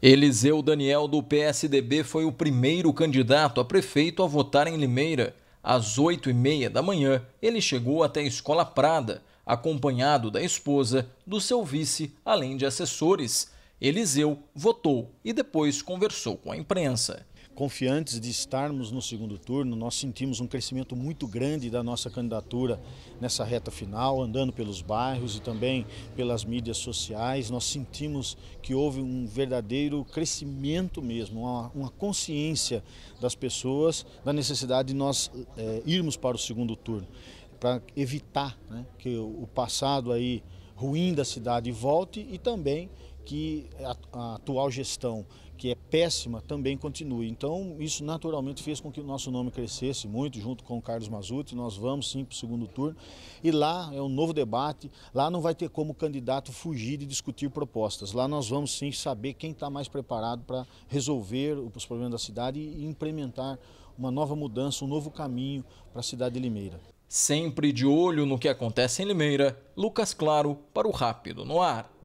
Eliseu Daniel, do PSDB, foi o primeiro candidato a prefeito a votar em Limeira. Às oito e meia da manhã, ele chegou até a Escola Prada, acompanhado da esposa, do seu vice, além de assessores. Eliseu votou e depois conversou com a imprensa confiantes de estarmos no segundo turno. Nós sentimos um crescimento muito grande da nossa candidatura nessa reta final, andando pelos bairros e também pelas mídias sociais. Nós sentimos que houve um verdadeiro crescimento mesmo, uma, uma consciência das pessoas da necessidade de nós é, irmos para o segundo turno, para evitar né, que o passado aí ruim da cidade volte e também que a, atual gestão, que é péssima, também continue. Então, isso naturalmente fez com que o nosso nome crescesse muito, junto com o Carlos Mazuti. Nós vamos sim para o segundo turno. E lá é um novo debate. Lá não vai ter como o candidato fugir de discutir propostas. Lá nós vamos sim saber quem está mais preparado para resolver os problemas da cidade e implementar uma nova mudança, um novo caminho para a cidade de Limeira. Sempre de olho no que acontece em Limeira, Lucas Claro para o Rápido no Ar.